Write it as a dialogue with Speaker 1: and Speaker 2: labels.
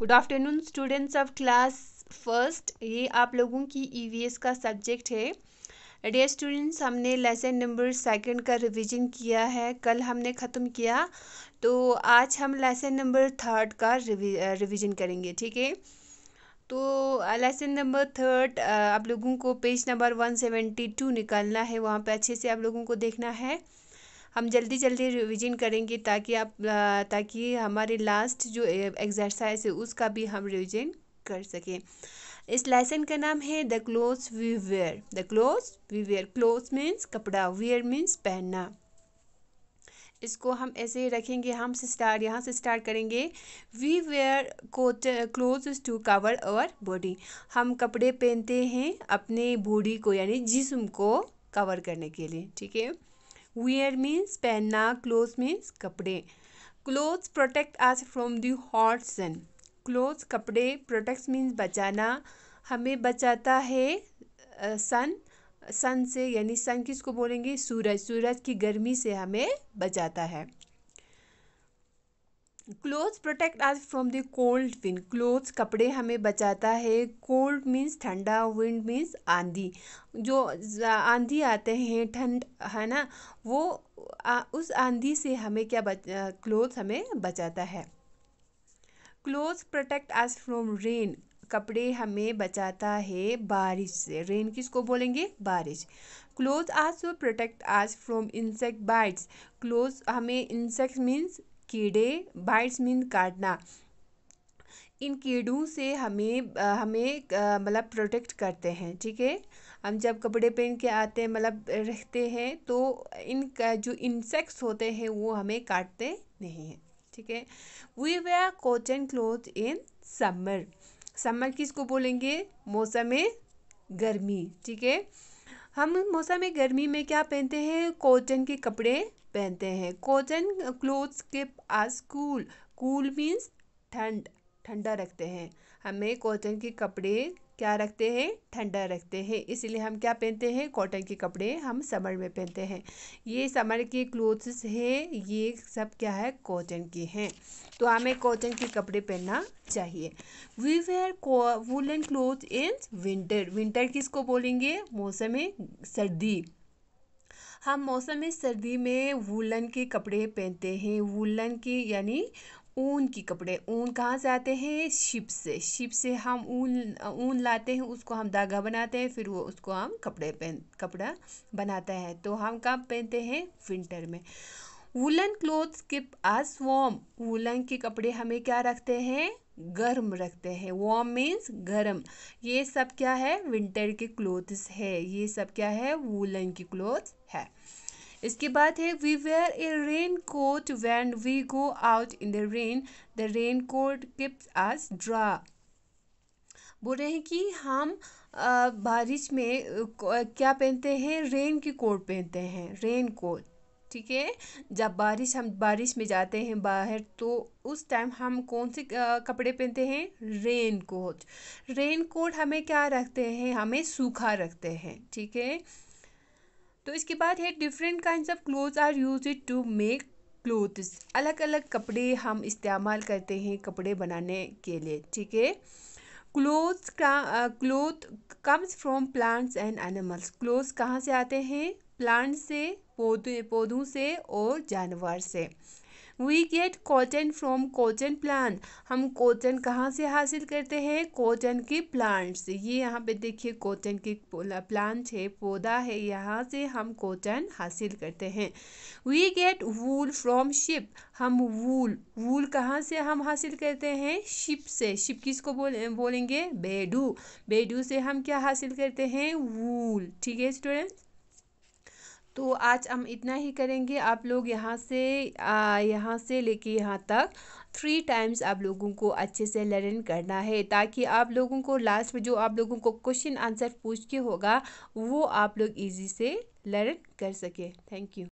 Speaker 1: good afternoon students of class first ये आप लोगों की ईवीएस e का सब्जेक्ट है डे स्टूडेंट्स हमने लेसन नंबर सेकंड का रिवीजन किया है कल हमने ख़त्म किया तो आज हम लेसन नंबर थर्ड का रिवीजन करेंगे ठीक है तो लेसन नंबर थर्ड आप लोगों को page number one seventy two निकालना है वहाँ पे अच्छे से आप लोगों को देखना है हम जल्दी जल्दी रिवीजन करेंगे ताकि आप ताकि हमारे लास्ट जो एक्सरसाइज है उसका भी हम रिवीजन कर सकें इस लेसन का नाम है the cloth we wear the cloth we wear cloth means कपड़ा वेयर मीन्स पहनना इसको हम ऐसे ही रखेंगे हम से स्टार्ट यहाँ से स्टार्ट करेंगे we wear coat cloth to cover our body हम कपड़े पहनते हैं अपने बॉडी को यानी जिस्म को कवर करने के लिए ठीक है वियर मीन्स पहनना क्लोथ मीन्स कपड़े clothes protect us from the hot sun clothes कपड़े प्रोटेक्ट मीन्स बचाना हमें बचाता है सन सन से यानी सन किसको बोलेंगे सूरज सूरज की गर्मी से हमें बचाता है clothes protect us from the cold wind clothes कपड़े हमें बचाता है कोल्ड मीन्स ठंडा विंड मीन्स आंधी जो आंधी आते हैं ठंड है ना वो आ, उस आंधी से हमें क्या क्लोथ्स हमें बचाता है clothes protect us from rain कपड़े हमें बचाता है बारिश से रेन किसको बोलेंगे बारिश cloth us protect us from insect bites cloth हमें इंसेक्ट मीन्स कीड़े बाइट्स मीन काटना इन कीड़ों से हमें हमें मतलब प्रोटेक्ट करते हैं ठीक है हम जब कपड़े पहन के आते हैं मतलब रखते हैं तो इनका जो इंसेक्ट्स होते हैं वो हमें काटते नहीं हैं ठीक है we wear cotton cloth in summer summer किसको बोलेंगे मौसम गर्मी ठीक है हम मौसम गर्मी में क्या पहनते हैं कॉटन के कपड़े पहनते हैं कोजन क्लोथ्स के पास कूल कूल मीन्स ठंड ठंडा रखते हैं हमें कॉटन के कपड़े क्या रखते हैं ठंडा रखते हैं इसलिए हम क्या पहनते हैं कॉटन के कपड़े हम समर में पहनते हैं ये समर के क्लोथ्स हैं ये सब क्या है कॉटन के हैं तो हमें कॉटन के कपड़े पहनना चाहिए we wear woollen cloth in winter winter किसको बोलेंगे मौसम है सर्दी हम मौसम सर्दी में वूलन के कपड़े पहनते हैं वूलन की यानी ऊन की कपड़े ऊन कहाँ से आते हैं शिप से शिप से हम ऊन ऊन लाते हैं उसको हम धागा बनाते हैं फिर वो उसको हम कपड़े पहन कपड़ा बनाता है तो हम कब पहनते हैं विंटर में woollen clothes keep us warm woollen के कपड़े हमें क्या रखते हैं गर्म रखते हैं वॉर्म मीन्स गर्म ये सब क्या है विंटर के क्लोथ्स है ये सब क्या है वुलन की क्लोथ्स है इसके बाद है we wear a raincoat when we go out in the rain the raincoat keeps us dry बोल रहे हैं कि हम बारिश में क्या पहनते हैं रेन की कोट पहनते हैं रेन कोट ठीक है जब बारिश हम बारिश में जाते हैं बाहर तो उस टाइम हम कौन से कपड़े पहनते हैं रेन कोट रेन कोट हमें क्या रखते हैं हमें सूखा रखते हैं ठीक है तो इसके बाद है different kind of clothes are use to make clothes अलग अलग कपड़े हम इस्तेमाल करते हैं कपड़े बनाने के लिए ठीक है cloth cloth comes from plants and animals clothes कहाँ से आते हैं प्लांट से पौधे पौधों से और जानवर से we get cotton from cotton plant हम कॉटन कहाँ से हासिल करते हैं कॉटन के प्लांट से ये यहाँ पे देखिए कॉटन के प्लांट है पौधा है यहाँ से हम कॉटन हासिल करते हैं we get wool from sheep हम वूल वूल कहाँ से हम हासिल करते हैं शिप से शिप किसको बोल बोलेंगे बेडू बेडू से हम क्या हासिल करते हैं वूल ठीक है स्टूडेंट्स तो आज हम इतना ही करेंगे आप लोग यहाँ से यहाँ से लेके यहाँ तक थ्री टाइम्स आप लोगों को अच्छे से लर्न करना है ताकि आप लोगों को लास्ट में जो आप लोगों को क्वेश्चन आंसर पूछ के होगा वो आप लोग इजी से लर्न कर सके थैंक यू